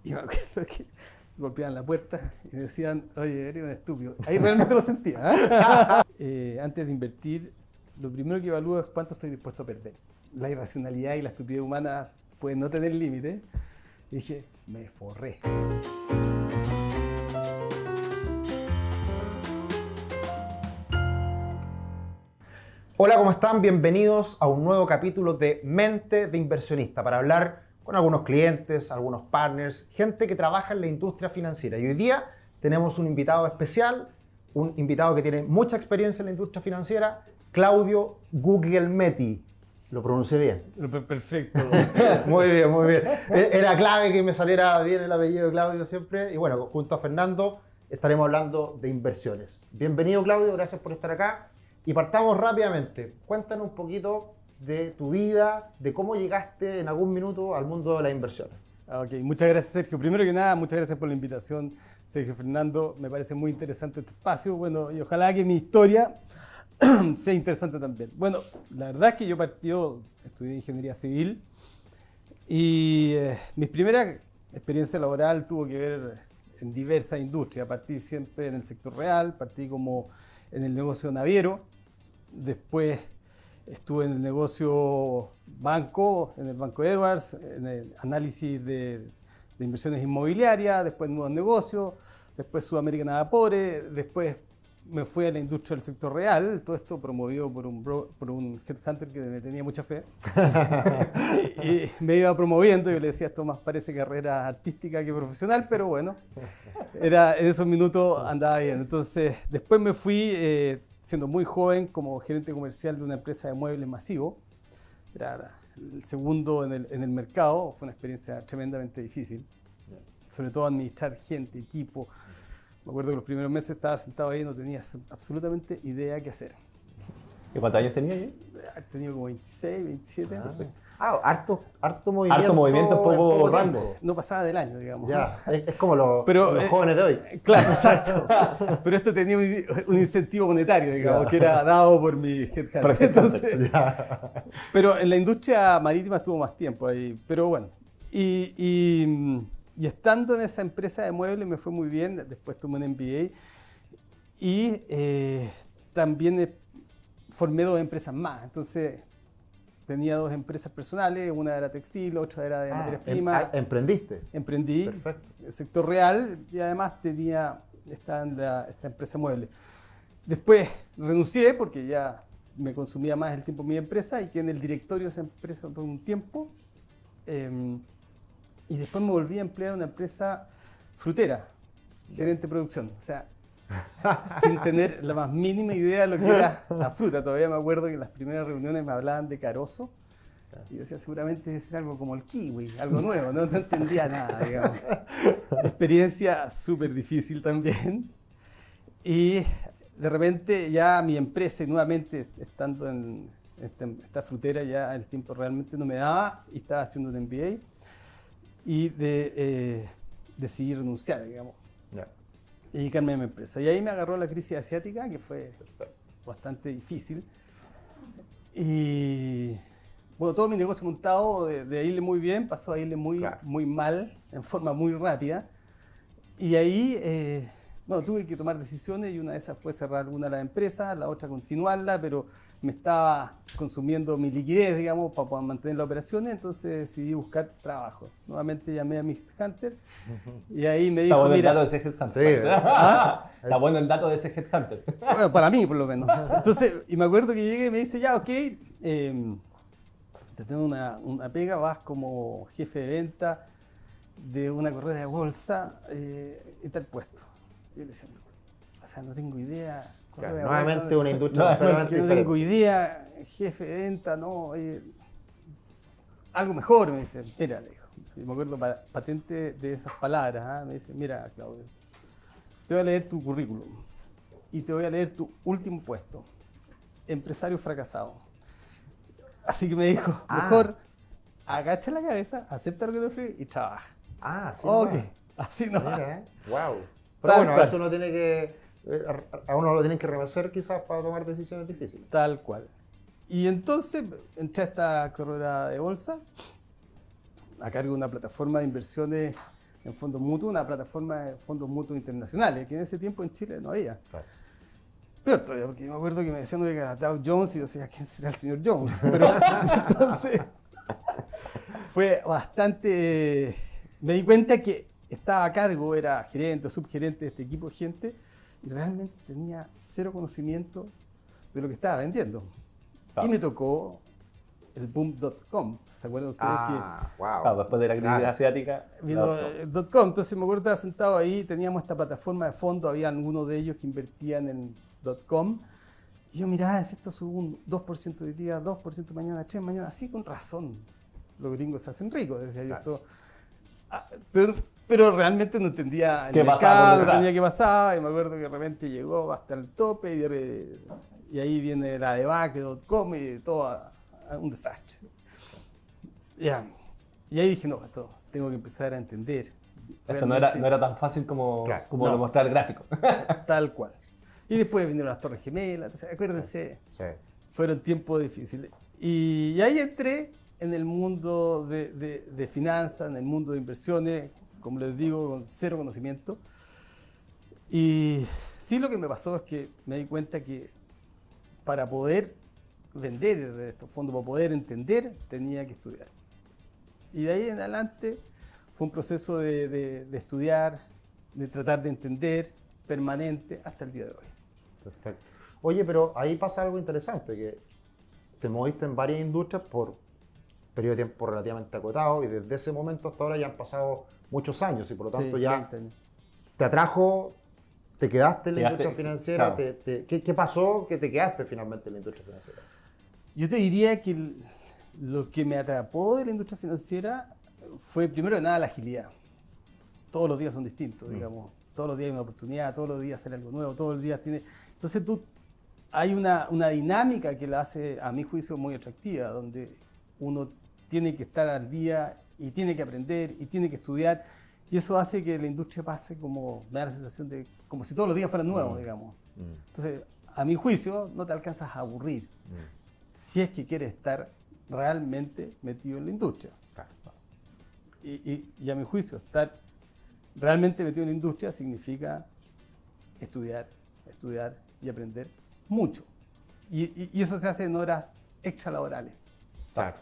Y me acuerdo que golpeaban la puerta y decían, oye, eres un estúpido. Ahí realmente lo sentía. ¿ah? Eh, antes de invertir, lo primero que evalúo es cuánto estoy dispuesto a perder. La irracionalidad y la estupidez humana pueden no tener límite. dije, me forré. Hola, ¿cómo están? Bienvenidos a un nuevo capítulo de Mente de Inversionista para hablar con algunos clientes, algunos partners, gente que trabaja en la industria financiera. Y hoy día tenemos un invitado especial, un invitado que tiene mucha experiencia en la industria financiera, Claudio Guglielmetti. Lo pronuncié bien. Perfecto. muy bien, muy bien. E-, era clave que me saliera bien el apellido de Claudio siempre. Y bueno, junto a Fernando estaremos hablando de inversiones. Bienvenido Claudio, gracias por estar acá. Y partamos rápidamente. Cuéntanos un poquito de tu vida, de cómo llegaste en algún minuto al mundo de la inversión. Ah, ok, muchas gracias Sergio. Primero que nada, muchas gracias por la invitación, Sergio Fernando. Me parece muy interesante este espacio, bueno, y ojalá que mi historia sea interesante también. Bueno, la verdad es que yo partió, estudié ingeniería civil y eh, mi primera experiencia laboral tuvo que ver en diversas industrias. Partí siempre en el sector real, partí como en el negocio naviero, después Estuve en el negocio banco, en el Banco Edwards, en el análisis de, inversiones inmobiliarias, después nuevos negocio, después Sudamérica nada pobre, después me fui a la industria del sector real, todo esto promovido por un, headhunter que me tenía mucha fe. y, me iba promoviendo, yo le decía, esto más parece carrera artística que profesional, pero bueno, era, en esos minutos andaba bien. Entonces, después me fui, eh, siendo muy joven como gerente comercial de una empresa de muebles masivo. Era el segundo en el, mercado, fue una experiencia tremendamente difícil. Sobre todo administrar gente, equipo. Me acuerdo que los primeros meses estaba sentado ahí y no tenía absolutamente idea qué hacer. ¿Y cuántos años tenía ahí? Ah, tenía como 26, 27. años. Ah, Ah, harto, movimiento. Harto movimiento, oh, poco, poco No pasaba del año, digamos. Ya, es, como los, eh, jóvenes de hoy. claro, exacto. Pero esto tenía un, incentivo monetario, digamos, que era dado por mi headhunter. Entonces, pero en la industria marítima estuvo más tiempo ahí. Pero bueno. Y, estando en esa empresa de muebles me fue muy bien. Después tuve un MBA. Y eh, también eh, formé dos empresas más. Entonces tenía dos empresas personales, una era textil, otra era de ah, materias em, primas. Ah, ¿Emprendiste? Emprendí, sector real, y además tenía esta, empresa mueble. Después renuncié porque ya me consumía más el tiempo mi empresa y quedé en el directorio de esa empresa por un tiempo. Em, y después me volví a emplear en una empresa frutera, gerente de producción. O sea, sin tener la más mínima idea de lo que era la fruta. Todavía me acuerdo que en las primeras reuniones me hablaban de carozo. Y yo decía, seguramente es algo como el kiwi, algo nuevo, no, entendía nada, digamos. experiencia súper difícil también. Y de repente ya mi empresa, nuevamente estando este, en esta, frutera, ya el tiempo realmente no me daba y estaba haciendo un MBA. Y de, eh, decidí renunciar, digamos. Dedicarme a mi empresa. Y ahí me agarró la crisis asiática, que fue bastante difícil. Y bueno, todo mi negocio montado de, irle muy bien pasó a irle muy, muy mal, en forma muy rápida. Y ahí, eh, bueno, tuve que tomar decisiones y una de esas fue cerrar una de las empresas, la otra continuarla, pero me estaba consumiendo mi liquidez, digamos, para poder mantener la operación. entonces decidí buscar trabajo. Nuevamente llamé a mi headhunter y ahí me dijo, Está bueno el dato de ese headhunter. ¿Ah? Está bueno el dato de ese headhunter. Bueno, para mí, por lo menos. Entonces, y me acuerdo que llegué y me dice, ya, ok, em, te tengo una, pega, vas como jefe de venta de una correda de bolsa eh, y tal puesto. Yo le decía, o sea, no tengo idea nuevamente una industria completamente no, hoy tengo jefe de venta, no, eh, algo mejor, me dice, mira, le me acuerdo patente de esas palabras, ¿ah? me dice, mira, Claudio, te voy a leer tu currículum y te voy a leer tu último puesto, empresario fracasado. Así que me dijo, ah. mejor agacha la cabeza, acepta lo que te ofrece y trabaja. Ah, sí. Ok, así no. Wow. Eh. Pero bueno, eso no tiene que eh, a uno lo tienen que reversar quizás para tomar decisiones difíciles. Tal cual. Y entonces entré a esta carrera de bolsa a cargo de una plataforma de inversiones en fondos mutuos, una plataforma de fondos mutuos internacionales, que en ese tiempo en Chile no había. Pero todavía, porque me acuerdo que me decían que era Dow Jones y yo decía, ¿quién será el señor Jones? Pero entonces fue bastante... Me di cuenta que estaba a cargo, era gerente o subgerente de este equipo de gente, y realmente tenía cero conocimiento de lo que estaba vendiendo. Ah. Y me tocó el boom.com. ¿Se acuerdan ustedes ah, que? después de la crisis asiática. Vino eh, Entonces me acuerdo que estaba sentado ahí, teníamos esta plataforma de fondo, había algunos de ellos que invertían en dot .com. Y yo miraba, esto sube un 2% hoy día, 2% mañana, 3 mañana, así con razón. Los gringos se hacen ricos, ah, pero pero realmente no entendía el ¿Qué pasaba, no entendía qué pasaba, y me acuerdo que de repente llegó hasta el tope y, y ahí viene la debacle.com y todo un desastre. Y ahí dije, no, esto tengo que empezar a entender. esto no era, no era, tan fácil como, como el gráfico. Tal cual. Y después vinieron las Torres Gemelas, acuérdense, fueron tiempos difíciles. Y, ahí entré en el mundo de, de finanzas, en el mundo de inversiones, como les digo, con cero conocimiento. Y sí lo que me pasó es que me di cuenta que para poder vender estos fondos, para poder entender, tenía que estudiar. Y de ahí en adelante fue un proceso de, estudiar, de tratar de entender permanente hasta el día de hoy. Perfecto. Oye, pero ahí pasa algo interesante, que te moviste en varias industrias por periodo de tiempo relativamente acotado y desde ese momento hasta ahora ya han pasado muchos años y por lo tanto ya te atrajo, te quedaste en la industria financiera. ¿qué, pasó que te quedaste finalmente en la industria financiera? Yo te diría que lo que me atrapó de la industria financiera fue primero de nada la agilidad. Todos los días son distintos, mm. digamos. Todos los días hay una oportunidad, todos los días hacer algo nuevo, todos los días tiene... Entonces tú hay una, una, dinámica que la hace, a mi juicio, muy atractiva, donde uno tiene que estar al día y tiene que aprender y tiene que estudiar. Y eso hace que la industria pase como, me da la sensación de, como si todos los días fueran nuevos, mm. digamos. Mm. Entonces, a mi juicio, no te alcanzas a aburrir mm. si es que quieres estar realmente metido en la industria. Y, a mi juicio, estar realmente metido en la industria significa estudiar, estudiar y aprender mucho. Y, y eso se hace en horas extralaborales. Claro.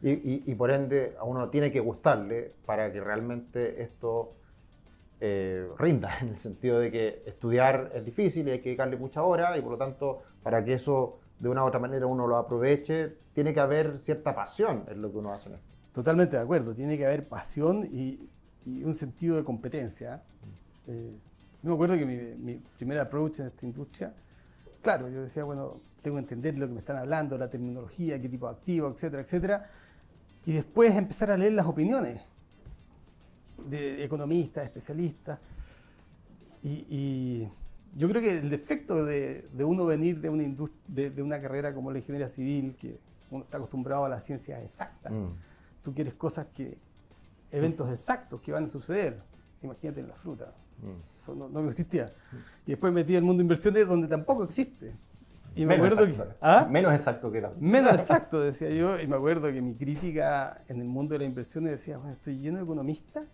Y, por ende a uno tiene que gustarle para que realmente esto eh, rinda, en el sentido de que estudiar es difícil y hay que dedicarle mucha hora y por lo tanto para que eso de una u otra manera uno lo aproveche, tiene que haber cierta pasión en lo que uno hace en esto. Totalmente de acuerdo, tiene que haber pasión y, un sentido de competencia. Eh, me acuerdo que mi, mi primer approach en esta industria, claro, yo decía, bueno, tengo que entender lo que me están hablando, la terminología, qué tipo de activo, etcétera, etcétera y después empezar a leer las opiniones de economistas, especialistas. Y, yo creo que el defecto de, uno venir de una, de, de, una carrera como la ingeniería civil, que uno está acostumbrado a las ciencias exactas, mm. tú quieres cosas que, eventos exactos que van a suceder. Imagínate en la fruta. Mm. Eso no, existía. Mm. Y después metí el mundo de inversiones donde tampoco existe. Y me menos acuerdo exacto, que, ¿Ah? Menos exacto que Menos exacto, decía yo. Y me acuerdo que mi crítica en el mundo de la inversión decía, bueno, estoy lleno de economistas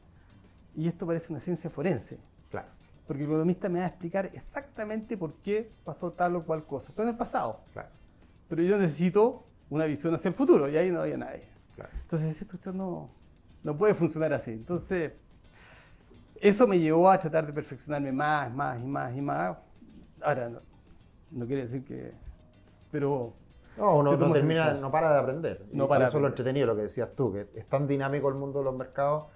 y esto parece una ciencia forense. Claro. Porque el economista me va a explicar exactamente por qué pasó tal o cual cosa. Pero en el pasado. Claro. Pero yo necesito una visión hacia el futuro y ahí no había nadie. Claro. Entonces, esto no, no puede funcionar así. Entonces, eso me llevó a tratar de perfeccionarme más, más y más y más. Ahora, no quiere decir que. Pero. No, uno, no para de aprender. No para. Eso es lo entretenido, lo que decías tú, que es tan dinámico el mundo de los mercados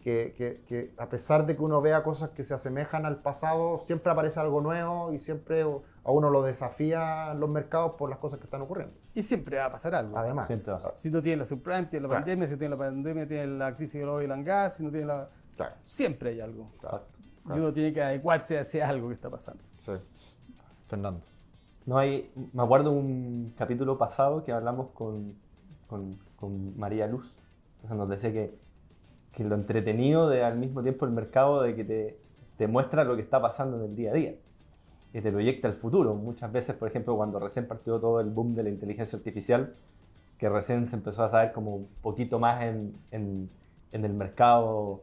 que, a pesar de que uno vea cosas que se asemejan al pasado, siempre aparece algo nuevo y siempre a uno lo desafía los mercados por las cosas que están ocurriendo. Y siempre va a pasar algo. Además, siempre va a pasar. si no tiene la subprime, tiene la pandemia, si tiene la pandemia, tiene la crisis del oil and gas, si no tiene la... Siempre hay algo. uno tiene que adecuarse hacia algo que está pasando. Sí. Fernando. No hay, me acuerdo un capítulo pasado que hablamos con, María Luz. Entonces nos decía que, que, lo entretenido de al mismo tiempo el mercado de que te, te muestra lo que está pasando en el día a día que te proyecta el futuro. Muchas veces, por ejemplo, cuando recién partió todo el boom de la inteligencia artificial, que recién se empezó a saber como un poquito más en, en el mercado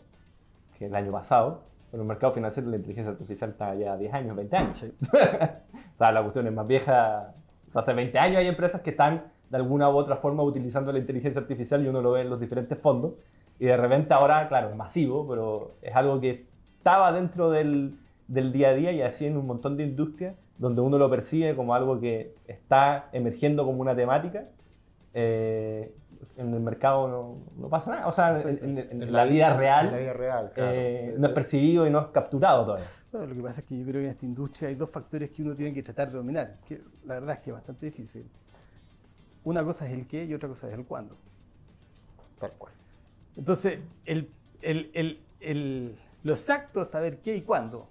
que el año pasado, en el mercado financiero la inteligencia artificial está ya 10 años, 20 años. o sea, la cuestión es más vieja. hace 20 años hay empresas que están de alguna u otra forma utilizando la inteligencia artificial y uno lo ve en los diferentes fondos. Y de repente ahora, claro, es masivo, pero es algo que estaba dentro del, del día a día y así en un montón de industrias donde uno lo percibe como algo que está emergiendo como una temática eh, en el mercado no, pasa nada. O sea, en, la, vida, real, eh, no es percibido y no es capturado todavía. lo que pasa es que yo creo que en esta industria hay dos factores que uno tiene que tratar de dominar, que la verdad es que es bastante difícil. Una cosa es el qué y otra cosa es el cuándo. Tal cual. Entonces, el, el, el, saber qué y cuándo.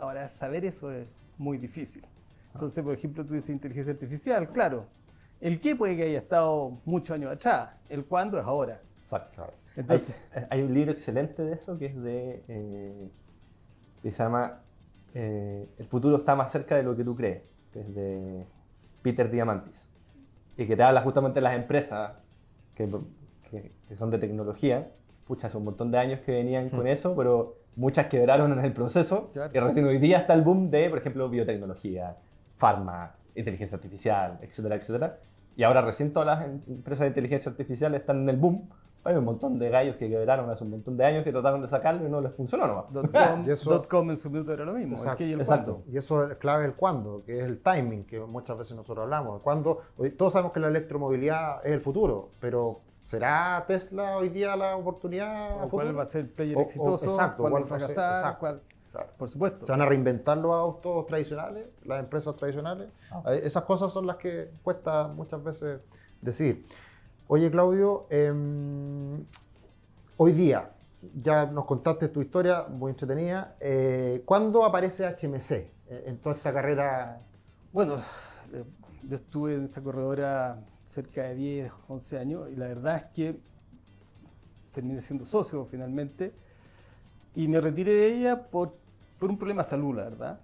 Ahora, saber eso es muy difícil. Entonces, por ejemplo, tú dices inteligencia artificial, claro, el qué puede que haya estado muchos años atrás, el cuándo es ahora. Exacto. Entonces, hay, un libro excelente de eso que es de. Eh, se llama eh, El futuro está más cerca de lo que tú crees, que es de Peter Diamantis. Y que te habla justamente de las empresas que, son de tecnología. Pucha, hace un montón de años que venían con hmm. eso, pero muchas quebraron en el proceso. Y recién hoy día está el boom de, por ejemplo, biotecnología, farma, inteligencia artificial, etcétera, etcétera. Y ahora recién todas las em, empresas de inteligencia artificial están en el boom. Hay un montón de gallos que quebraron hace un montón de años que trataron de sacarlo y no les funcionó nomás. Dotcom, en su minuto era lo mismo. Exacto, y, eso es clave el cuándo, que es el timing, que muchas veces nosotros hablamos. Cuando, todos sabemos que la electromovilidad es el futuro, pero ¿será Tesla hoy día la oportunidad? ¿Cuál va a ser el player exitoso? exacto, ¿Cuál, va a fracasar? Cuál... Por supuesto. Se van a reinventar los autos tradicionales, las empresas tradicionales. Ah. Esas cosas son las que cuesta muchas veces decir. Oye, Claudio, em, hoy día ya nos contaste tu historia, muy entretenida. Eh, ¿Cuándo aparece HMC eh, en toda esta carrera? Bueno, eh, yo estuve en esta corredora cerca de 10, 11 años y la verdad es que terminé siendo socio finalmente y me retiré de ella porque un problema de salud, la verdad.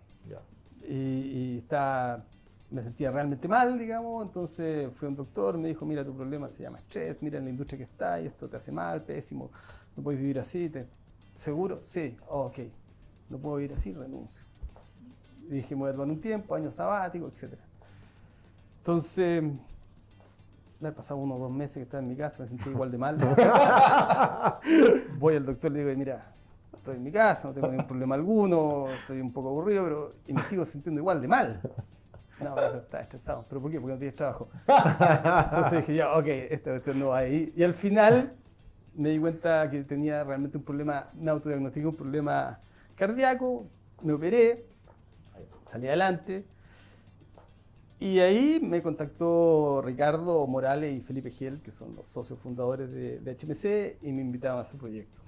Y, está, me sentía realmente mal, digamos, entonces fui a un doctor, me dijo, mira, tu problema se llama estrés, mira en la industria que está y esto te hace mal, pésimo, no puedes vivir así, te... ¿seguro? Sí, ok, no puedo vivir así, renuncio. dije, me voy un tiempo, año sabático, etc. Entonces, he pasado unos dos meses que estaba en mi casa, me sentí igual de mal. voy al doctor y le digo, mira, estoy en mi casa, no tengo ningún problema alguno, estoy un poco aburrido, pero y me sigo sintiendo igual de mal. No, pero está estresado. ¿Pero por qué? Porque no tienes trabajo. Entonces dije, ya, ok, esta cuestión no va ahí. Y al final me di cuenta que tenía realmente un problema, un autodiagnóstico, un problema cardíaco, me operé, salí adelante. Y ahí me contactó Ricardo Morales y Felipe Giel, que son los socios fundadores de, HMC, y me invitaban a su proyecto.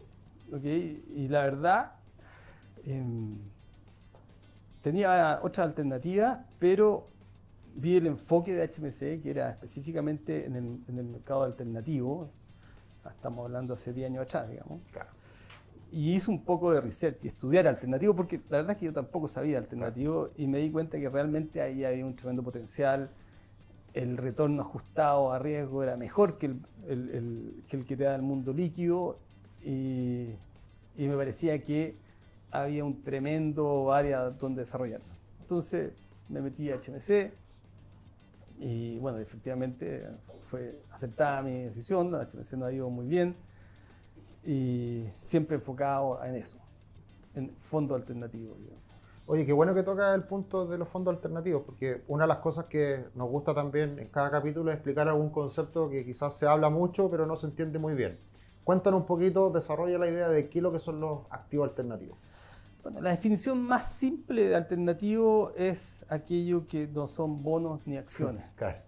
Y la verdad, em, tenía otras alternativas, pero vi el enfoque de HMC, que era específicamente en el, mercado alternativo, estamos hablando hace 10 años atrás, digamos. Y hice un poco de research y estudiar alternativo, porque la verdad es que yo tampoco sabía alternativo y me di cuenta que realmente ahí había un tremendo potencial. El retorno ajustado a riesgo era mejor que, el que, te da el mundo líquido y, me parecía que había un tremendo área donde desarrollarlo. Entonces me metí a HMC y bueno, efectivamente fue aceptada mi decisión, HMC nos ha ido muy bien y siempre enfocado en eso, en fondo alternativo. Oye, qué bueno que toca el punto de los fondos alternativos, porque una de las cosas que nos gusta también en cada capítulo es explicar algún concepto que quizás se habla mucho, pero no se entiende muy bien. Cuéntanos un poquito, desarrolla la idea de qué es lo que son los activos alternativos. Bueno, la definición más simple de alternativo es aquello que no son bonos ni acciones, claro.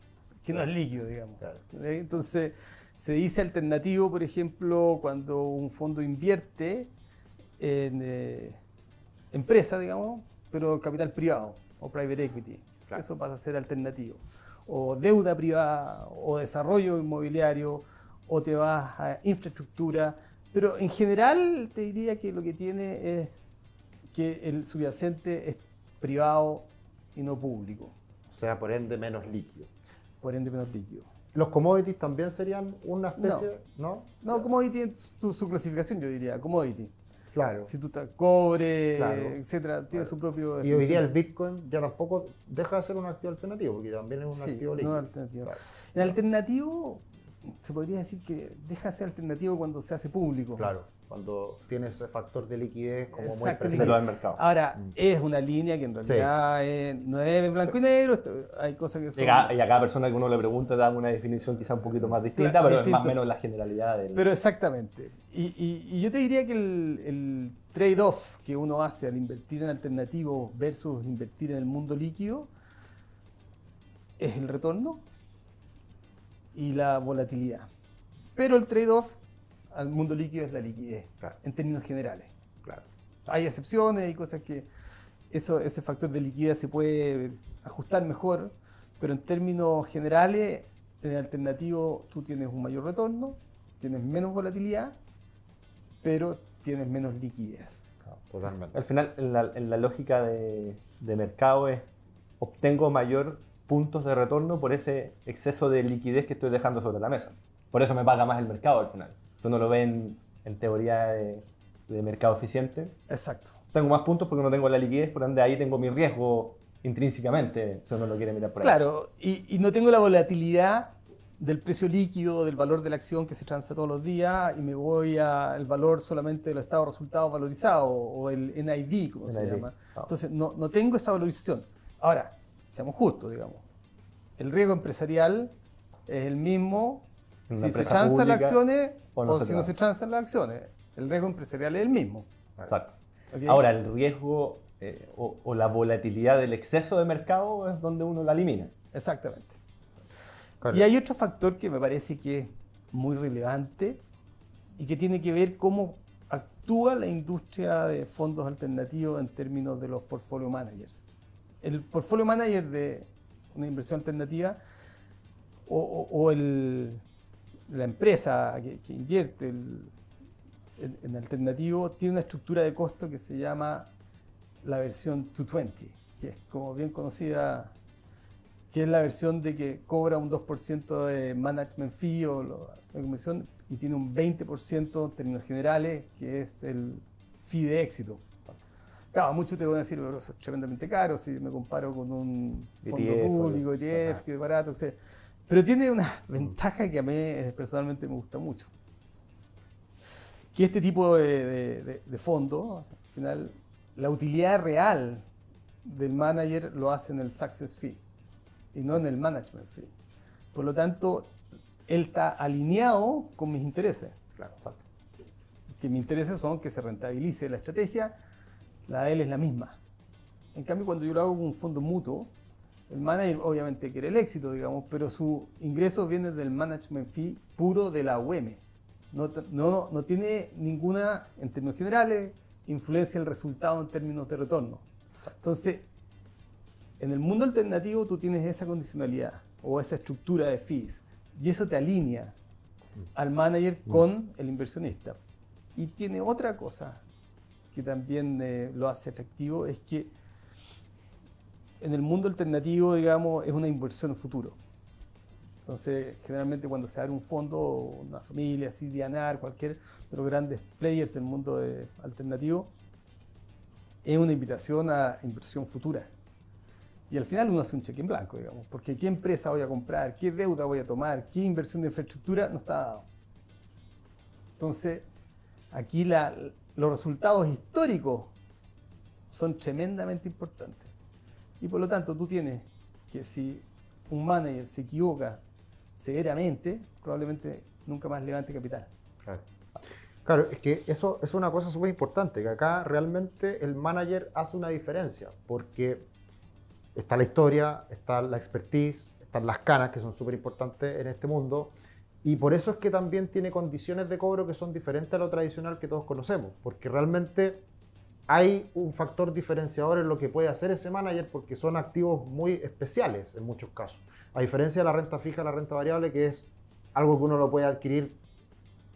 que no es líquido, digamos. ¿Eh? Entonces, se dice alternativo, por ejemplo, cuando un fondo invierte en eh, empresa, digamos, pero capital privado o private equity. Eso pasa a ser alternativo. O deuda privada o desarrollo inmobiliario o te vas a infraestructura, pero en general te diría que lo que tiene es que el subyacente es privado y no público. O sea, por ende menos líquido. Por ende menos líquido. ¿Los commodities también serían una especie, no? No, commodity su clasificación, yo diría, commodity. Claro. Si tú estás cobre, etcétera, tiene su propio. Y el Bitcoin ya tampoco deja de ser un activo alternativo, porque también es un activo líquido. No alternativo. Claro. El alternativo se podría decir que deja de ser alternativo cuando se hace público. Claro, cuando tienes factor de liquidez como muy presente el mercado. Ahora, mm. es una línea que en realidad no es blanco y negro, hay cosas que son... Y a, cada persona que uno le pregunta da una definición quizá un poquito más distinta, pero es más o menos la generalidad del... Pero exactamente. Y, yo te diría que el, el trade-off que uno hace al invertir en alternativo versus invertir en el mundo líquido es el retorno y la volatilidad. Pero el trade-off al mundo líquido es la liquidez, en términos generales. Claro. Hay excepciones, hay cosas que eso, ese factor de liquidez se puede ajustar mejor, pero en términos generales, en el alternativo tú tienes un mayor retorno, tienes menos volatilidad, pero tienes menos liquidez. Claro, totalmente. Al final, en la, lógica de, de mercado es obtengo mayor puntos de retorno por ese exceso de liquidez que estoy dejando sobre la mesa. Por eso me paga más el mercado al final. Eso no lo ven en teoría de, mercado eficiente. Exacto. Tengo más puntos porque no tengo la liquidez, por donde ahí tengo mi riesgo intrínsecamente, si uno lo quiere mirar por ahí. Claro, y, no tengo la volatilidad del precio líquido, del valor de la acción que se transa todos los días y me voy al valor solamente del estado de resultados valorizado o el NIV, como se llama. Ah. Entonces, no, no, tengo esa valorización. Ahora, seamos justos, digamos. El riesgo empresarial es el mismo si se chanzan las acciones o, si no se chanzan las acciones. El riesgo empresarial es el mismo. Exacto. Ahora, el riesgo eh, o, la volatilidad del exceso de mercado es donde uno la elimina. Exactamente. Y hay otro factor que me parece que es muy relevante y que tiene que ver cómo actúa la industria de fondos alternativos en términos de los portfolio managers el portfolio manager de una inversión alternativa o, la empresa que, invierte en, alternativo tiene una estructura de costo que se llama la versión 220, que es como bien conocida, que es la versión de que cobra un 2% de management fee o la comisión y tiene un 20% en términos generales, que es el fee de éxito. Claro, muchos te van a decir, es tremendamente caro si me comparo con un e fondo público, ETF, que es barato, etc. Pero tiene una ventaja que a mí eh, personalmente me gusta mucho. Que este tipo de, de, fondo, al final, la utilidad real del manager lo hace en el success fee y no en el management fee. Por lo tanto, él está alineado con mis intereses. Claro, exacto. Que mis intereses son que se rentabilice la estrategia, la de él es la misma. En cambio, cuando yo lo hago con un fondo mutuo, el manager obviamente quiere el éxito, digamos, pero su ingreso viene del management fee puro de la um, No, no, tiene ninguna, en términos generales, influencia el resultado en términos de retorno. Entonces, en el mundo alternativo tú tienes esa condicionalidad o esa estructura de fees y eso te alinea al manager con el inversionista. Y tiene otra cosa, que también eh, lo hace atractivo, es que en el mundo alternativo, digamos, es una inversión futuro. Entonces, generalmente cuando se abre un fondo, una familia, así, Dianar, cualquier de los grandes players del mundo eh, alternativo, es una invitación a inversión futura. Y al final uno hace un cheque en blanco, digamos, porque qué empresa voy a comprar, qué deuda voy a tomar, qué inversión de infraestructura no está dado. Entonces, aquí la, los resultados históricos son tremendamente importantes. Y por lo tanto, tú tienes que si un manager se equivoca severamente, probablemente nunca más levante capital. Claro. es que eso es una cosa súper importante, que acá realmente el manager hace una diferencia, porque está la historia, está la expertise, están las canas, que son súper importantes en este mundo, y por eso es que también tiene condiciones de cobro que son diferentes a lo tradicional que todos conocemos, porque realmente hay un factor diferenciador en lo que puede hacer ese manager porque son activos muy especiales en muchos casos. A diferencia de la renta fija, la renta variable, que es algo que uno lo puede adquirir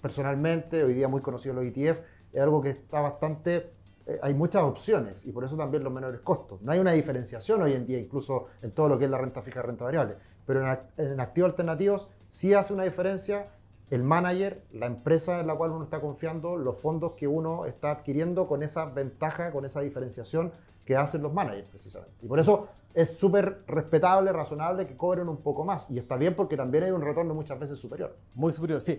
personalmente, hoy día muy conocido los ETF, es algo que está bastante, eh, hay muchas opciones y por eso también los menores costos. No hay una diferenciación hoy en día incluso en todo lo que es la renta fija, renta variable, pero en activos alternativos Sí hace una diferencia el manager, la empresa en la cual uno está confiando, los fondos que uno está adquiriendo con esa ventaja, con esa diferenciación que hacen los managers precisamente. Y por eso es súper respetable, razonable que cobren un poco más. Y está bien porque también hay un retorno muchas veces superior. Muy superior, sí.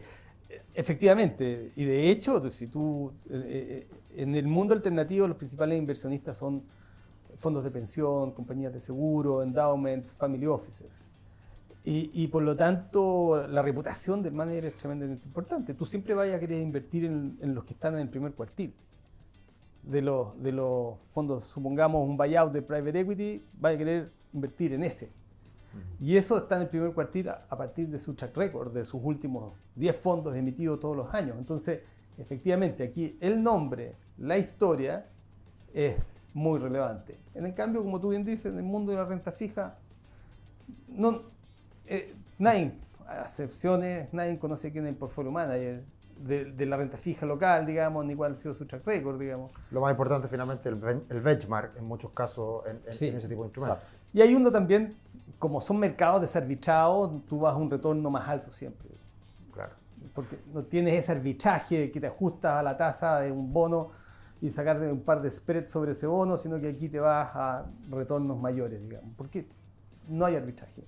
Efectivamente. Y de hecho, si tú, eh, eh, en el mundo alternativo los principales inversionistas son fondos de pensión, compañías de seguro, endowments, family offices. Y, por lo tanto, la reputación del manager es tremendamente importante. Tú siempre vayas a querer invertir en, los que están en el primer cuartil. De los, de los fondos, supongamos un buyout de private equity, vas a querer invertir en ese. Y eso está en el primer cuartil a, partir de su track record, de sus últimos 10 fondos emitidos todos los años. Entonces, efectivamente, aquí el nombre, la historia, es muy relevante. En el cambio, como tú bien dices, en el mundo de la renta fija, no, eh, nadie, a excepciones, nadie conoce quién es el portfolio manager de, de, la renta fija local, digamos, ni cuál ha sido su track record, digamos. Lo más importante finalmente el, el benchmark en muchos casos en, ese tipo de instrumentos. Y hay uno también, como son mercados desarbitrados, tú vas a un retorno más alto siempre. Claro. Porque no tienes ese arbitraje que te ajustas a la tasa de un bono y sacar un par de spreads sobre ese bono, sino que aquí te vas a retornos mayores, digamos. por qué no hay arbitraje.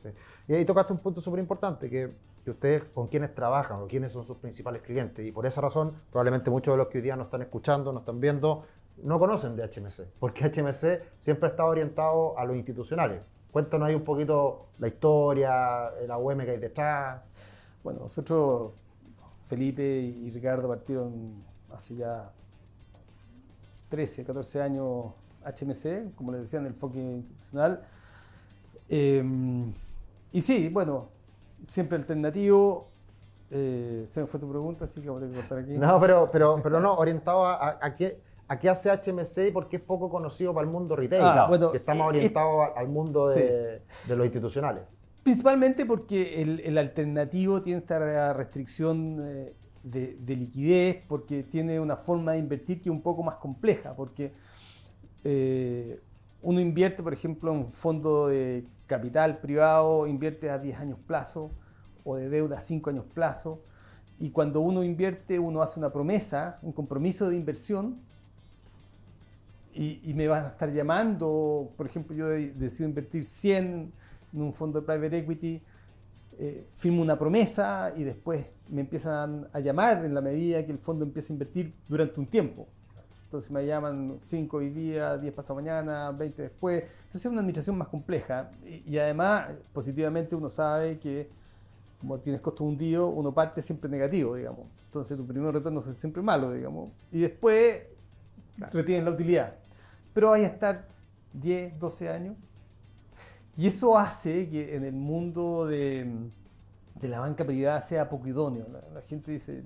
Y ahí tocaste un punto súper importante, que, ustedes con quienes trabajan o quiénes son sus principales clientes. Y por esa razón, probablemente muchos de los que hoy día nos están escuchando, nos están viendo, no conocen de HMC, porque HMC siempre ha estado orientado a los institucionales. Cuéntanos ahí un poquito la historia, la UM que hay detrás. Bueno, nosotros, Felipe y Ricardo, partieron hace ya 13, 14 años HMC, como les decía, en el enfoque institucional Em, y sí, bueno, siempre alternativo. Eh, se me fue tu pregunta, así que voy a cortar aquí. No, pero, pero, pero no, orientado a, qué. hace HMC y por qué es poco conocido para el mundo retail? Ah, que estamos eh, orientados al mundo de, los institucionales. Principalmente porque el, alternativo tiene esta restricción eh, de, liquidez, porque tiene una forma de invertir que es un poco más compleja, porque uno invierte, por ejemplo, en un fondo de capital privado, invierte a 10 años plazo o de deuda a 5 años plazo. Y cuando uno invierte, uno hace una promesa, un compromiso de inversión. Y, me van a estar llamando, por ejemplo, yo decido invertir 100 en un fondo de private equity, eh, firmo una promesa y después me empiezan a llamar en la medida que el fondo empieza a invertir durante un tiempo. Entonces me llaman 5 hoy día, 10 pasado mañana, 20 después. Entonces es una administración más compleja. Y, además, positivamente uno sabe que como tienes costo hundido, uno parte siempre negativo, digamos. Entonces tu primer retorno es siempre malo, digamos. Y después retienes la utilidad. Pero hay a estar 10, 12 años. Y eso hace que en el mundo de, la banca privada sea poco idóneo. La, gente dice,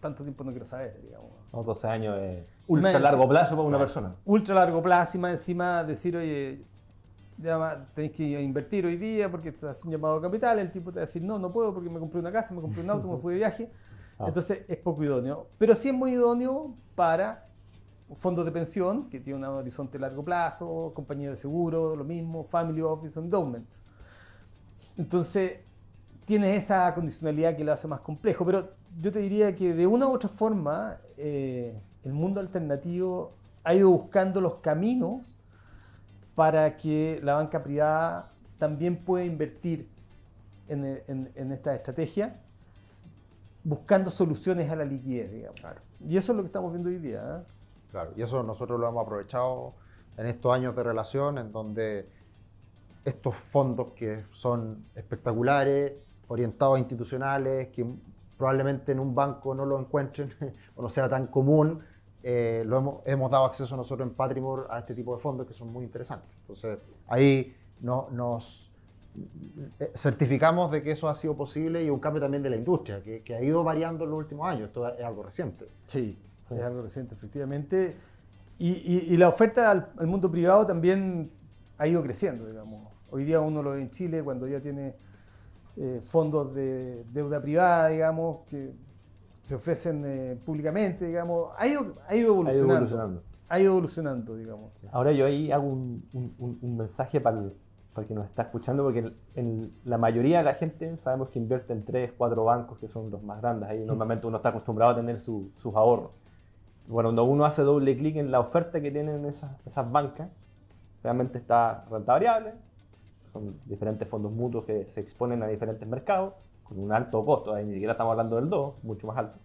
tanto tiempo no quiero saber, digamos. 12 años es ultra largo plazo para una persona. Ultra largo plazo y más encima decir, oye, ya tenéis que invertir hoy día porque estás sin llamado a capital, el tipo te va a decir, no, no puedo porque me compré una casa, me compré un auto, me fui de viaje. Ah. Entonces es poco idóneo, pero sí es muy idóneo para fondos de pensión, que tienen un horizonte largo plazo, compañías de seguro, lo mismo, family office, endowments. Entonces, tienes esa condicionalidad que lo hace más complejo, pero yo te diría que de una u otra forma, eh, el mundo alternativo ha ido buscando los caminos para que la banca privada también pueda invertir en, esta estrategia, buscando soluciones a la liquidez, digamos. Y eso es lo que estamos viendo hoy día. ¿eh? Claro, y eso nosotros lo hemos aprovechado en estos años de relación, en donde estos fondos que son espectaculares, orientados a institucionales, que probablemente en un banco no lo encuentren o no sea tan común, eh, lo hemos, hemos, dado acceso nosotros en Patrimor a este tipo de fondos que son muy interesantes. Entonces, ahí no, nos eh, certificamos de que eso ha sido posible y un cambio también de la industria, que, que ha ido variando en los últimos años. Esto es algo reciente. Sí, es algo reciente, efectivamente. Y, y, la oferta al, mundo privado también ha ido creciendo, digamos. Hoy día uno lo ve en Chile cuando ya tiene eh, fondos de deuda privada, digamos, que se ofrecen eh, públicamente, digamos, ha ido, ha evolucionando. Ha ido evolucionando. digamos. Ahora yo ahí hago un, un, mensaje para el, para que nos está escuchando, porque en, la mayoría de la gente sabemos que invierte en tres, cuatro bancos, que son los más grandes. Ahí mm. normalmente uno está acostumbrado a tener su, sus ahorros. Bueno, cuando uno hace doble clic en la oferta que tienen esas, esas bancas, realmente está renta variable, son diferentes fondos mutuos que se exponen a diferentes mercados con un alto costo, ni siquiera estamos hablando del 2, mucho más alto.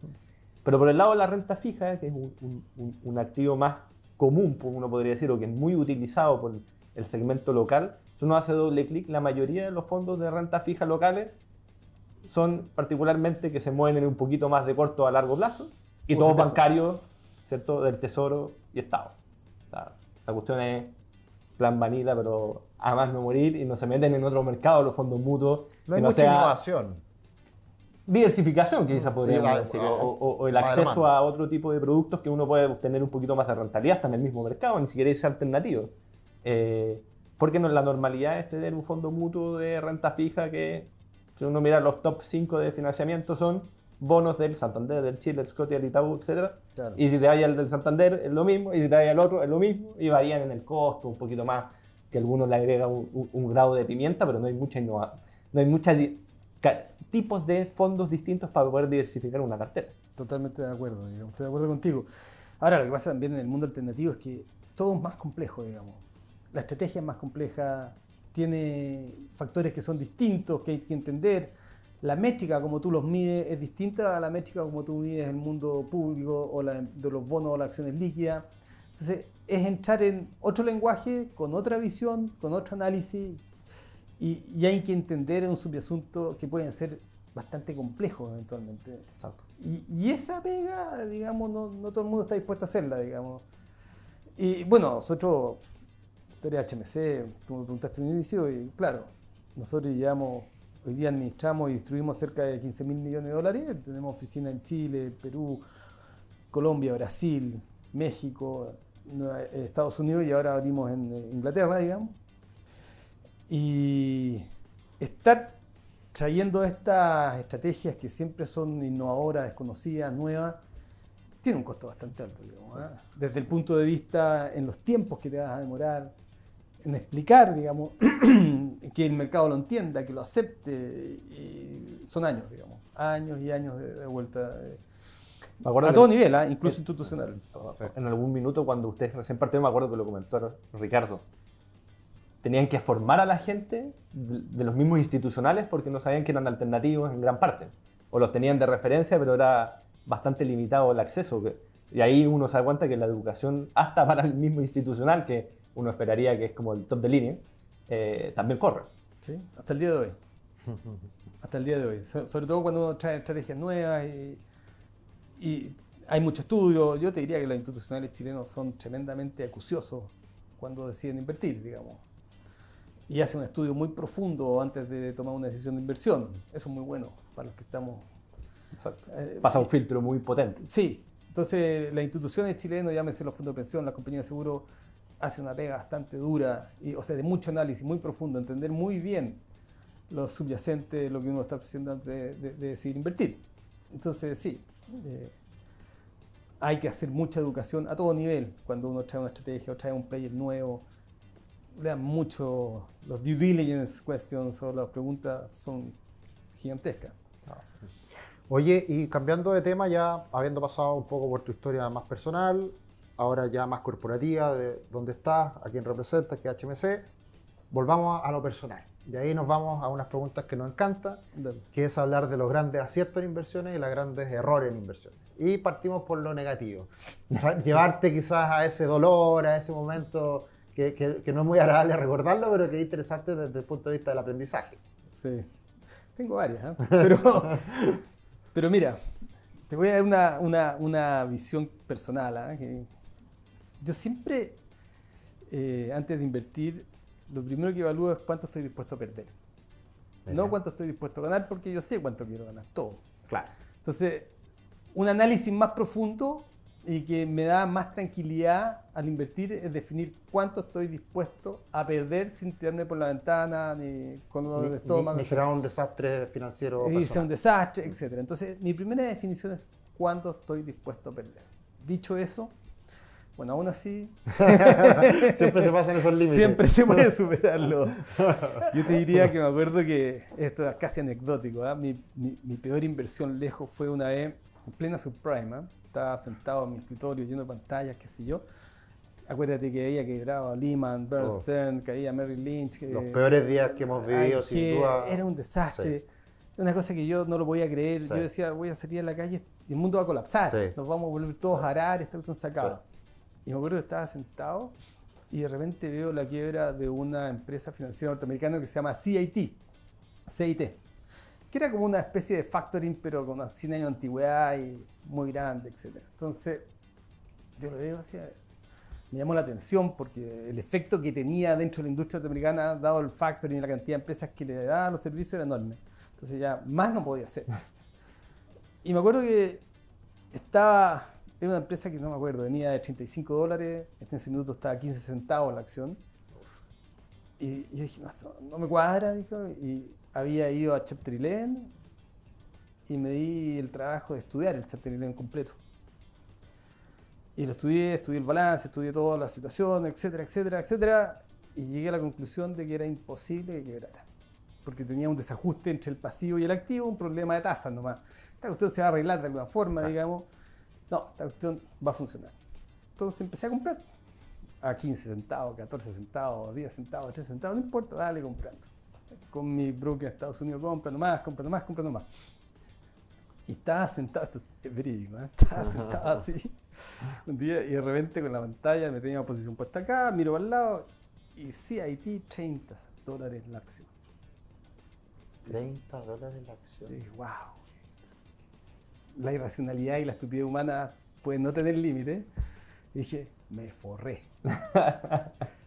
Pero por el lado de la renta fija, que es un, activo más común, pues, uno podría decir, o que es muy utilizado por el segmento local, si uno hace doble clic, la mayoría de los fondos de renta fija locales son particularmente que se mueven en un poquito más de corto a largo plazo y todos bancarios, ¿cierto? Del Tesoro y Estado. la cuestión es plan vanilla, pero además no morir y no se meten en otro mercado los fondos mutuos. No hay mucha innovación diversificación, que quizás mm. podríamos decir, eh, o, el acceso a otro tipo de productos que uno puede obtener un poquito más de rentabilidad hasta en el mismo mercado, ni siquiera es alternativo. Eh, porque no, es la normalidad es tener un fondo mutuo de renta fija que, si uno mira los top 5 de financiamiento, son bonos del Santander, del Chile, del Scotia, del Itaú, etc. Y si te vaya el del Santander, es lo mismo, y si te vaya el otro, es lo mismo, y varían en el costo, un poquito más, que algunos le agrega un, grado de pimienta, pero no hay mucha innovación. No hay mucha tipos de fondos distintos para poder diversificar una cartera. Totalmente de acuerdo, estoy de acuerdo contigo. Ahora, lo que pasa también en el mundo alternativo es que todo es más complejo, digamos. La estrategia es más compleja, tiene factores que son distintos, que hay que entender. La métrica como tú los mides es distinta a la métrica como tú mides el mundo público o de los bonos o las acciones líquidas. Entonces, es entrar en otro lenguaje, con otra visión, con otro análisis, y, hay que entender un subasunto que pueden ser bastante complejos eventualmente. Y, esa pega, digamos, no, todo el mundo está dispuesto a hacerla, digamos. Y bueno, nosotros, historia HMC, como me preguntaste en el inicio, y claro, nosotros llevamos, hoy día administramos y distribuimos cerca de 15 mil millones de dólares, tenemos oficina en Chile, Perú, Colombia, Brasil, México, eh, Estados Unidos y ahora abrimos en eh, Inglaterra, digamos. Y estar trayendo estas estrategias que siempre son innovadoras, desconocidas, nuevas, tiene un costo bastante alto, digamos, ¿eh? desde el punto de vista en los tiempos que te vas a demorar, en explicar, digamos, que el mercado lo entienda, que lo acepte, son años, digamos, años y años de, vuelta. a todo nivel, ¿eh? incluso institucional. En algún minuto cuando usted recién parte, me acuerdo que lo comentó Ricardo, tenían que formar a la gente de, los mismos institucionales porque no sabían que eran alternativos en gran parte. O los tenían de referencia, pero era bastante limitado el acceso. Y ahí uno se da cuenta que la educación, hasta para el mismo institucional, que uno esperaría que es como el top de línea, eh, también corre. Sí, hasta el día de hoy. hasta el día de hoy. sobre todo cuando uno trae estrategias nuevas y hay mucho estudio. Yo te diría que los institucionales chilenos son tremendamente acuciosos cuando deciden invertir, digamos y hace un estudio muy profundo antes de tomar una decisión de inversión. Eso es muy bueno para los que estamos... Exacto. Eh, Pasa un eh, filtro muy potente. Sí. Entonces, las instituciones chilenas, llámese los fondos de pensión, las compañías de seguro, hacen una pega bastante dura, y, o sea, de mucho análisis, muy profundo, entender muy bien lo subyacente, lo que uno está ofreciendo antes de, decidir invertir. Entonces, sí, eh, hay que hacer mucha educación a todo nivel cuando uno trae una estrategia o trae un player nuevo lean mucho los due diligence questions o las preguntas son gigantescas. Ah. Oye, y cambiando de tema, ya habiendo pasado un poco por tu historia más personal, ahora ya más corporativa, de dónde estás, a quién representas, que HMC, volvamos a, lo personal. Y ahí nos vamos a unas preguntas que nos encantan, que es hablar de los grandes aciertos en inversiones y los grandes errores en inversiones. Y partimos por lo negativo. Llevarte quizás a ese dolor, a ese momento que, no es muy agradable recordarlo, pero que es interesante desde el punto de vista del aprendizaje. Sí, tengo varias, ¿eh? pero, mira, te voy a dar una, una, visión personal. ¿eh? Que yo siempre, eh, antes de invertir, lo primero que evalúo es cuánto estoy dispuesto a perder. No cuánto estoy dispuesto a ganar, porque yo sé cuánto quiero ganar, todo. Claro. Entonces, un análisis más profundo y que me da más tranquilidad al invertir es definir cuánto estoy dispuesto a perder sin tirarme por la ventana ni con dolor de estómago. será un desastre financiero. Y sea un desastre, etc. Entonces, mi primera definición es cuánto estoy dispuesto a perder. Dicho eso, bueno, aún así. Siempre se pasan esos límites. Siempre se puede superarlo. Yo te diría que me acuerdo que, esto es casi anecdótico, ¿ah? mi, mi, peor inversión lejos fue una vez en plena subprime. ¿eh? estaba sentado en mi escritorio viendo pantallas, qué sé yo, acuérdate que ella a Lehman, Bernstein, oh. caía Mary Lynch. Los peores días que hemos vivido, sin duda. Era un desastre. Una cosa que yo no lo podía creer. Yo decía, voy a salir a la calle y el mundo va a colapsar. Nos vamos a volver todos a arar, esta cuestión sacado Y me acuerdo que estaba sentado y de repente veo la quiebra de una empresa financiera norteamericana que se llama CIT. CIT. Que era como una especie de factoring, pero con 100 años de antigüedad y muy grande, etcétera. Entonces, yo lo digo así, me llamó la atención porque el efecto que tenía dentro de la industria norteamericana, dado el factory y la cantidad de empresas que le daban los servicios, era enorme. Entonces ya más no podía hacer. Y me acuerdo que estaba, era una empresa que no me acuerdo, venía de 35 dólares, en ese minuto estaba a 15 centavos la acción. Y yo dije, no, no me cuadra, dijo, y había ido a Chapter 11 y me di el trabajo de estudiar el charter en completo. Y lo estudié, estudié el balance, estudié toda la situación, etcétera, etcétera, etcétera, y llegué a la conclusión de que era imposible que quebrara. Porque tenía un desajuste entre el pasivo y el activo, un problema de tasas nomás. Esta cuestión se va a arreglar de alguna forma, digamos. No, esta cuestión va a funcionar. Entonces empecé a comprar a 15 centavos, 14 centavos, 10 centavos, 3 centavos, no importa, dale comprando. Con mi broker en Estados Unidos, compra más, compra más, comprando nomás. Y estaba sentado, esto es verídico, ¿eh? estaba sentado así un día y de repente con la pantalla me tenía una posición puesta acá, miro al lado y sí, Haití, 30 dólares la acción. 30 dólares la acción. Y dije, wow. La irracionalidad y la estupidez humana pueden no tener límite. dije, me forré.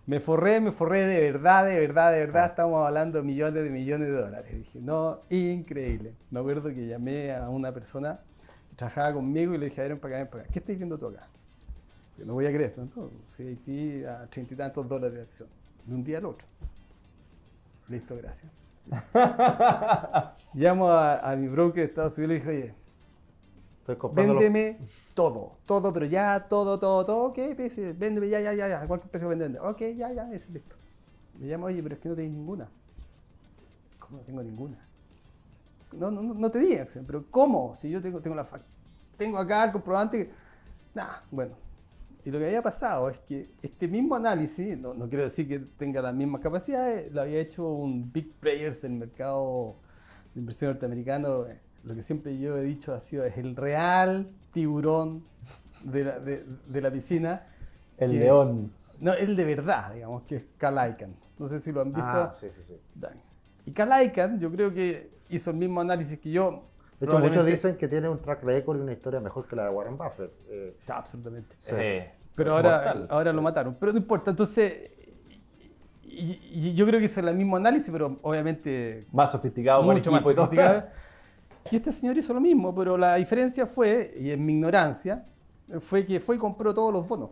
Me forré, me forré de verdad, de verdad, de verdad. Ah. Estamos hablando de millones de millones de dólares. dije, no, increíble. Me acuerdo que llamé a una persona que trabajaba conmigo y le dije, a ver, para acá, ¿Qué estáis viendo tú acá? no voy a creer tanto. Si a treinta y tantos dólares de acción. De un día al otro. Listo, gracias. Llamo a, a, mi broker de Estados Unidos y le dije, oye, Véndeme todo, todo, pero ya, todo, todo, todo, ok, vende, ya, ya, ya, a cualquier precio vende, ok, ya, ya, es listo. Me llamo, oye, pero es que no tengo ninguna. ¿Cómo no tengo ninguna? No, no, no te di, pero ¿cómo? Si yo tengo, tengo la tengo acá el comprobante, nada, bueno. Y lo que había pasado es que este mismo análisis, no, no quiero decir que tenga las mismas capacidades, lo había hecho un big players del mercado de inversión norteamericano eh, lo que siempre yo he dicho ha sido es el real tiburón de la, de, la piscina. El león. No, el de verdad, digamos, que es Calaican. No sé si lo han ah, visto. Ah, sí, sí, sí. Y Calaican, yo creo que hizo el mismo análisis que yo. De hecho, muchos dicen que tiene un track record y una historia mejor que la de Warren Buffett. Eh. absolutamente. Sí. Eh, pero ahora, ahora lo mataron. Pero no importa, entonces y, yo creo que hizo el mismo análisis, pero obviamente... Más sofisticado, mucho más sofisticado. Y este señor hizo lo mismo, pero la diferencia fue, y en mi ignorancia, fue que fue y compró todos los bonos.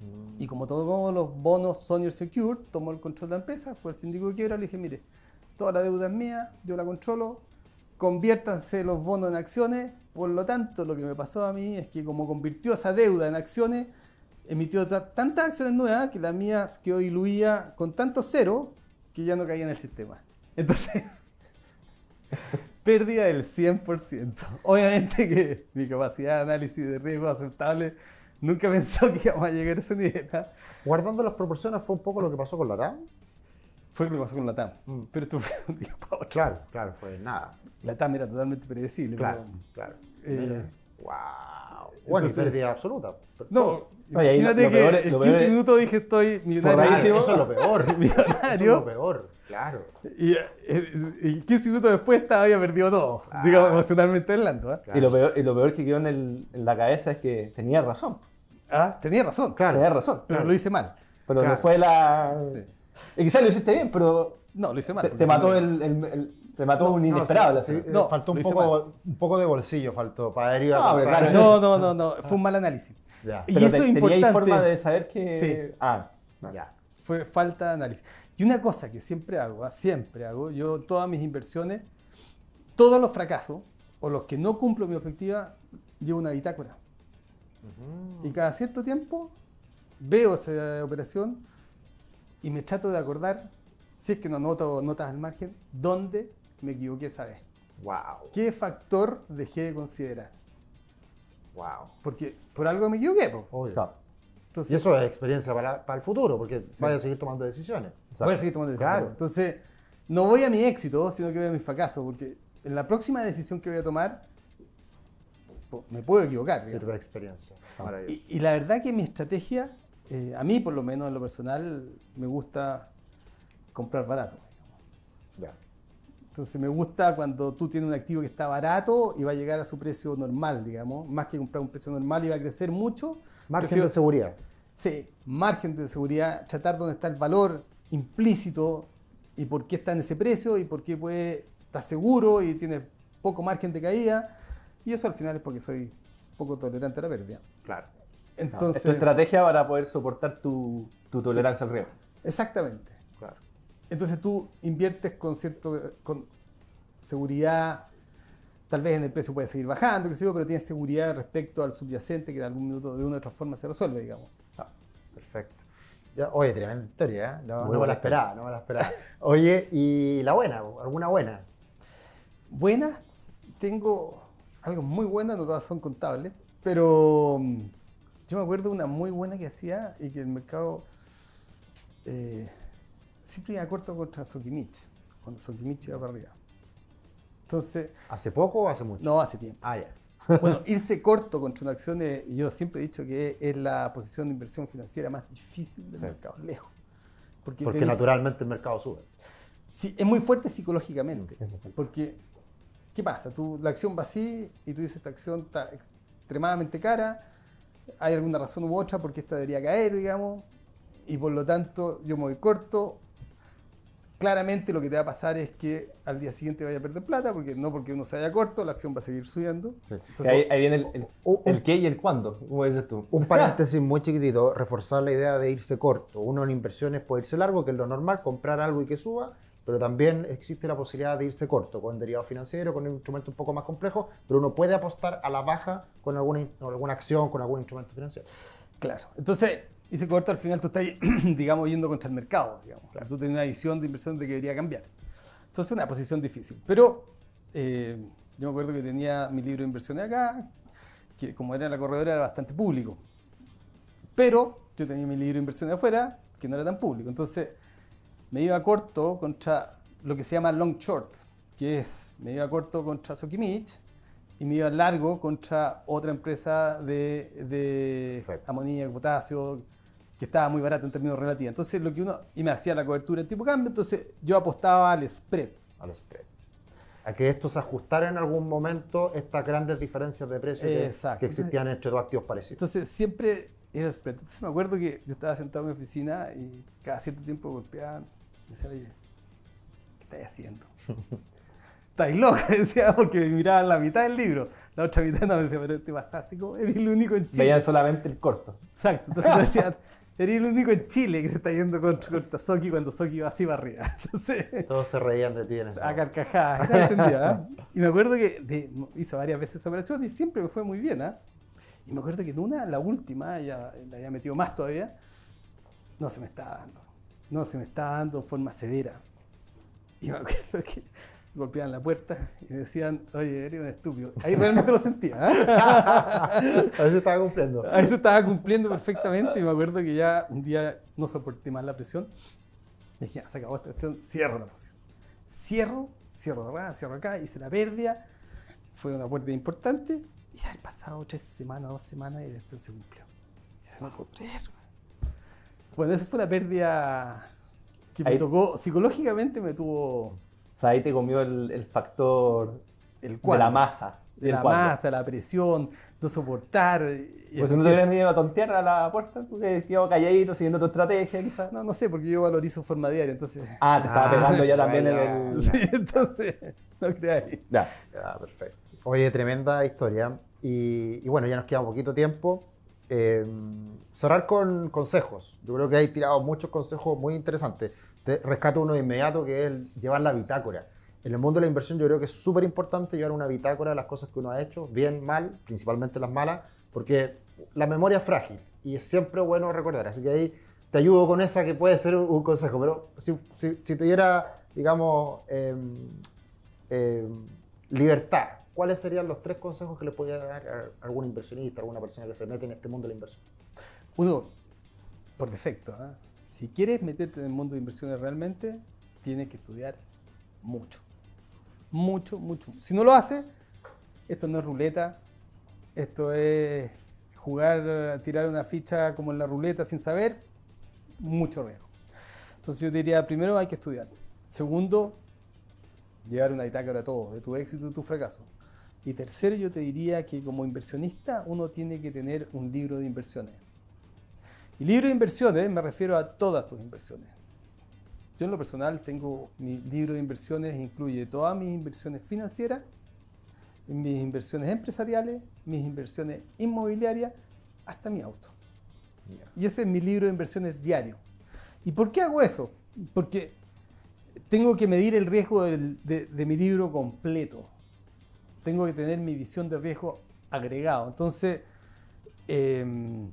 Mm. Y como todos los bonos son Secure tomó el control de la empresa, fue el síndico de quiebra, le dije, mire, toda la deuda es mía, yo la controlo, conviértanse los bonos en acciones, por lo tanto lo que me pasó a mí es que como convirtió esa deuda en acciones, emitió tantas acciones nuevas que la mía hoy luía con tanto cero que ya no caía en el sistema. Entonces, pérdida del 100%. Obviamente que mi capacidad de análisis de riesgo aceptable nunca pensó que íbamos a llegar a ese nivel. ¿ah? Guardando las proporciones fue un poco lo que pasó con la TAM. Fue lo que pasó con la TAM, mm. pero esto fue un día para otro. Claro, claro, fue nada. La TAM era totalmente predecible. Claro, claro. wow. Eh, bueno, pérdida absoluta. No, imagínate que en 15 minutos dije estoy millonario. Eso es lo peor. millonario. lo peor. Claro. Y, eh, y 15 minutos después estaba, había perdido todo, ah. digamos, emocionalmente hablando. ¿eh? Y, lo peor, y, lo peor, que quedó en, el, en, la cabeza es que tenía razón. Ah, tenía razón. Claro. Tenía razón. Pero lo hice mal. Pero no fue la... Sí. Y quizás lo hiciste bien, pero... No, lo hice mal. Te, mató el, el, te mató un inesperado, eh, No, faltó un poco, un poco, de bolsillo, faltó para ir No, claro, no, no, no, no, fue un mal análisis. Y eso te, es importante. forma de saber que. Sí. Ah, ya. Fue falta de análisis. Y una cosa que siempre hago, ¿ah? siempre hago, yo todas mis inversiones, todos los fracasos o los que no cumplo mi objetiva, llevo una bitácora. Y cada cierto tiempo veo esa operación y me trato de acordar, si es que no anoto notas al margen, dónde me equivoqué esa vez. Wow. ¿Qué factor dejé de considerar? Wow. Porque por algo me equivoqué y eso es experiencia para, el futuro, porque vaya a seguir tomando decisiones. Voy a seguir tomando decisiones. Entonces, no voy a mi éxito, sino que voy a mi fracaso, porque en la próxima decisión que voy a tomar, me puedo equivocar. Sirve de experiencia. Ah. Y, la verdad que mi estrategia, eh, a mí por lo menos en lo personal, me gusta comprar barato. Entonces me gusta cuando tú tienes un activo que está barato y va a llegar a su precio normal, digamos, más que comprar un precio normal y va a crecer mucho. Margen de seguridad. Sí, margen de seguridad, tratar dónde está el valor implícito y por qué está en ese precio y por qué puede estar seguro y tiene poco margen de caída. Y eso al final es porque soy poco tolerante a la pérdida. Claro. Entonces, tu estrategia para poder soportar tu, tolerancia al riesgo. Exactamente. Claro. Entonces tú inviertes con cierto con seguridad, tal vez en el precio puede seguir bajando, pero tienes seguridad respecto al subyacente que de algún minuto de una u otra forma se resuelve, digamos. Perfecto. oye, tremenda historia, ¿eh? no, me la esperaba, no me la esperaba. Oye, ¿y la buena? ¿Alguna buena? Buena, tengo algo muy bueno, no todas son contables, pero mm, yo me acuerdo una muy buena que hacía y que el mercado eh, siempre iba corto contra Sokimich, cuando Sokimich iba para arriba. Entonces. ¿Hace poco o hace mucho? No, hace tiempo. Ah, ya. Bueno, irse corto contra una acción, y yo siempre he dicho que es la posición de inversión financiera más difícil del mercado, lejos. Porque, porque naturalmente el mercado sube. Sí, es muy fuerte psicológicamente. Porque, ¿qué pasa? Tú, la acción va así y tú dices, esta acción está extremadamente cara, hay alguna razón u otra porque esta debería caer, digamos, y por lo tanto yo me voy corto claramente lo que te va a pasar es que al día siguiente vaya a perder plata, porque no porque uno se haya corto, la acción va a seguir subiendo. ahí, viene el, qué y el cuándo, como dices tú. Un paréntesis muy chiquitito, reforzar la idea de irse corto. Uno en inversiones puede irse largo, que es lo normal, comprar algo y que suba, pero también existe la posibilidad de irse corto con derivado financiero, con un instrumento un poco más complejo, pero uno puede apostar a la baja con alguna, con alguna acción, con algún instrumento financiero. Claro, entonces y ese corto, al final tú estás, digamos, yendo contra el mercado, digamos. Tú tenías una visión de inversión de que debería cambiar. Entonces es una posición difícil. Pero eh, yo me acuerdo que tenía mi libro de inversiones acá, que como era en la corredora era bastante público. Pero yo tenía mi libro de inversiones afuera, que no era tan público. Entonces me iba corto contra lo que se llama long short, que es, me iba corto contra Sokimich y me iba largo contra otra empresa de, de amonía, potasio, que estaba muy barato en términos relativos. Entonces lo que uno, y me hacía la cobertura en tipo cambio, entonces yo apostaba al spread. Al spread. A que esto se ajustara en algún momento estas grandes diferencias de precios que, existían entre dos activos parecidos. Entonces siempre era spread. Entonces me acuerdo que yo estaba sentado en mi oficina y cada cierto tiempo golpeaban, y decía, oye, ¿qué estáis haciendo? estás loca, decía, porque miraban la mitad del libro. La otra mitad no me decía, pero te pasaste, como eres el único en Chile. Veían solamente el corto. Exacto, entonces decía, era el único en Chile que se está yendo contra, contra cuando Soki va así para arriba. Todos se reían de ti en eso. A carcajadas, ¿ah? Y me acuerdo que hizo varias veces operación y siempre me fue muy bien. ¿ah? Y me acuerdo que en una, la última, ya la había metido más todavía, no se me estaba dando. No se me estaba dando de forma severa. Y me acuerdo que golpeaban la puerta y decían, oye, eres un estúpido. Ahí realmente lo sentía. A ¿ah? Ahí se estaba cumpliendo. Ahí se estaba cumpliendo perfectamente y me acuerdo que ya un día no soporté más la presión. Me dije, ya, se acabó esta cuestión, cierro la presión. Cierro, cierro acá, cierro acá, hice la pérdida. Fue una pérdida importante. Y ya han pasado tres semanas, dos semanas y la se cumplió. Y no puedo Bueno, esa fue una pérdida que me tocó, psicológicamente me tuvo o sea, ahí te comió el, factor de la masa. De la masa, la presión, no soportar. Eh, pues si no te eh, hubieras ido a tontear a la puerta, porque quedaba calladito, siguiendo tu estrategia, quizás. No, no sé, porque yo valorizo forma diaria, entonces. Ah, te estaba ah, pegando ya también en el. Sí, entonces, no creáis. Ya. ya, perfecto. Oye, tremenda historia. Y, bueno, ya nos queda un poquito tiempo. Eh, cerrar con consejos. Yo creo que hay tirado muchos consejos muy interesantes. Te rescato uno de inmediato, que es llevar la bitácora. En el mundo de la inversión yo creo que es súper importante llevar una bitácora de las cosas que uno ha hecho, bien, mal, principalmente las malas, porque la memoria es frágil y es siempre bueno recordar. Así que ahí te ayudo con esa que puede ser un, consejo, pero si, te diera, digamos, em, em, libertad, ¿cuáles serían los tres consejos que le podría dar a algún inversionista, a alguna persona que se mete en este mundo de la inversión? Uno, por defecto, ¿eh? si quieres meterte en el mundo de inversiones realmente, tienes que estudiar mucho. Mucho, mucho. Si no lo haces, esto no es ruleta, esto es jugar, tirar una ficha como en la ruleta sin saber, mucho riesgo. Entonces yo diría, primero hay que estudiar. Segundo, llevar una bitácora a todo, de tu éxito y tu fracaso. Y tercero, yo te diría que como inversionista uno tiene que tener un libro de inversiones. Y libro de inversiones me refiero a todas tus inversiones. Yo en lo personal tengo mi libro de inversiones, incluye todas mis inversiones financieras, mis inversiones empresariales, mis inversiones inmobiliarias, hasta mi auto. Y ese es mi libro de inversiones diario. ¿Y por qué hago eso? Porque tengo que medir el riesgo de, mi libro completo. Tengo que tener mi visión de riesgo agregado. Entonces, em,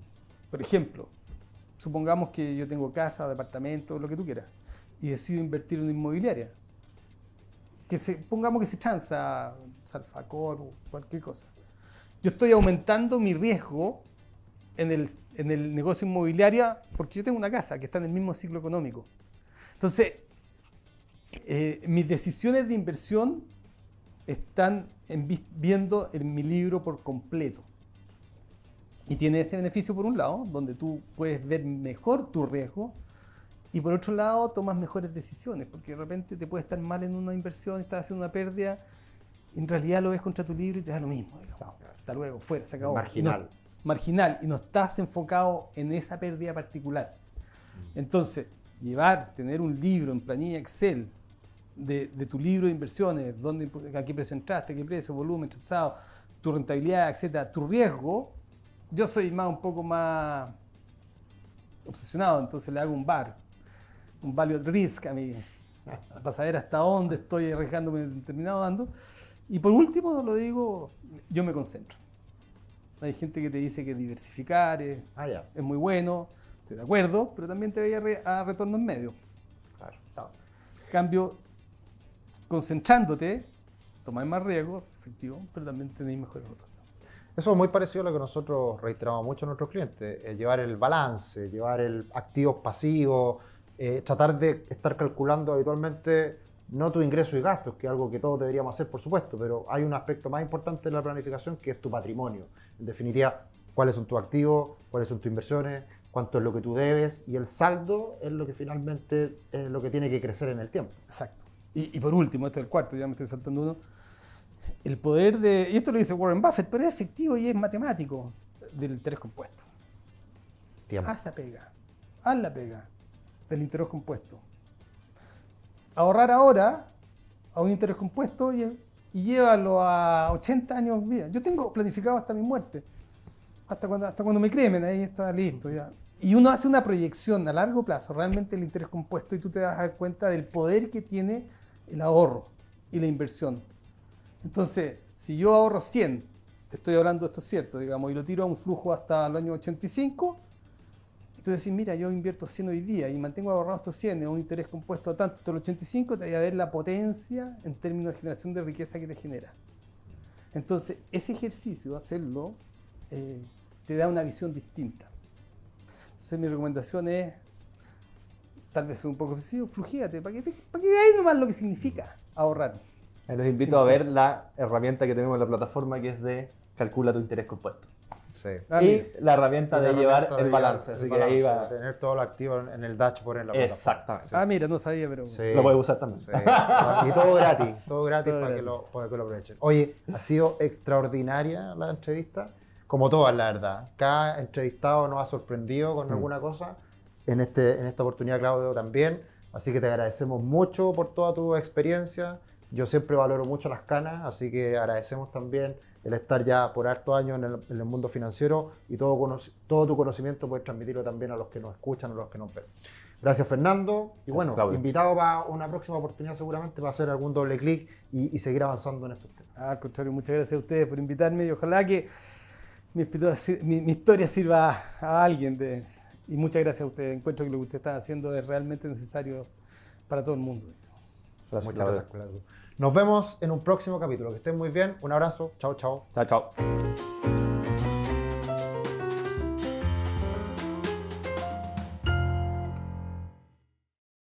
por ejemplo, supongamos que yo tengo casa, departamento, lo que tú quieras, y decido invertir en una inmobiliaria, que se, pongamos que se chanza Salfacor o cualquier cosa, yo estoy aumentando mi riesgo en el, negocio inmobiliario porque yo tengo una casa que está en el mismo ciclo económico. Entonces, eh, mis decisiones de inversión están viendo en mi libro por completo. Y tiene ese beneficio por un lado, donde tú puedes ver mejor tu riesgo, y por otro lado tomas mejores decisiones, porque de repente te puede estar mal en una inversión, estás haciendo una pérdida, en realidad lo ves contra tu libro y te da lo mismo. Hasta luego, fuera, se acabó. Marginal. marginal, y no estás enfocado en esa pérdida particular. Mm. Entonces, llevar, tener un libro en planilla Excel de, tu libro de inversiones, a qué precio entraste, qué precio, volumen, trazado, tu rentabilidad, etcétera, tu riesgo, yo soy más un poco más obsesionado, entonces le hago un bar, un value at risk a mí, para saber hasta dónde estoy arriesgándome determinado dando. Y por último, lo digo, yo me concentro. Hay gente que te dice que diversificar es, ah, muy bueno, estoy de acuerdo, pero también te voy a, retorno en medio. Claro. Cambio, concentrándote, tomáis más riesgo, efectivo, pero también tenéis mejores retornos. Eso es muy parecido a lo que nosotros reiteramos mucho a nuestros clientes, eh, llevar el balance, llevar el activo pasivo, eh, tratar de estar calculando habitualmente no tu ingreso y gastos, que es algo que todos deberíamos hacer, por supuesto, pero hay un aspecto más importante de la planificación que es tu patrimonio. En definitiva, cuáles son tus activos, cuáles son tus inversiones, cuánto es lo que tú debes y el saldo es lo que finalmente es eh, lo que tiene que crecer en el tiempo. Exacto. Y, por último, este es el cuarto, ya me estoy saltando uno el poder de, y esto lo dice Warren Buffett, pero es efectivo y es matemático, del interés compuesto. Haz la pega, haz la pega del interés compuesto. Ahorrar ahora a un interés compuesto y, llévalo a 80 años de vida. Yo tengo planificado hasta mi muerte, hasta cuando, hasta cuando me cremen, ahí está listo ya. Y uno hace una proyección a largo plazo, realmente el interés compuesto, y tú te das cuenta del poder que tiene el ahorro y la inversión entonces, si yo ahorro 100, te estoy hablando, esto cierto, digamos, y lo tiro a un flujo hasta el año 85, y tú decís, mira, yo invierto 100 hoy día y mantengo ahorrado estos 100 en un interés compuesto tanto hasta el 85, te voy a ver la potencia en términos de generación de riqueza que te genera. Entonces, ese ejercicio, hacerlo, eh, te da una visión distinta. Entonces, mi recomendación es, tal vez un poco obsesivo, flujíate, para que, nomás lo que significa ahorrar. Eh, los invito a ver la herramienta que tenemos en la plataforma que es de calcula tu interés compuesto. Sí. Ah, y la herramienta de llevar el balance. así que ahí va. Tener todo lo activo en el dashboard en la Exactamente. Ah, mira, no sabía, pero. Lo puedes usar también. Y todo gratis, todo gratis para, Que lo, aprovechen. Oye, ha sido extraordinaria la entrevista, como todas, la verdad. Cada entrevistado nos ha sorprendido con mm. alguna cosa. En, este, en esta oportunidad, Claudio, también. Así que te agradecemos mucho por toda tu experiencia yo siempre valoro mucho las canas, así que agradecemos también el estar ya por harto años en el, mundo financiero y todo, todo tu conocimiento puedes transmitirlo también a los que nos escuchan, o a los que nos ven. Gracias Fernando y bueno, invitado para una próxima oportunidad seguramente va a hacer algún doble clic y, seguir avanzando en esto. Ah, al contrario, muchas gracias a ustedes por invitarme y ojalá que mi, historia sirva a alguien de, y muchas gracias a ustedes. Encuentro que lo que usted está haciendo es realmente necesario para todo el mundo. muchas gracias. Claudio. Nos vemos en un próximo capítulo. Que estén muy bien. Un abrazo. Chao, chao. Chao, chao.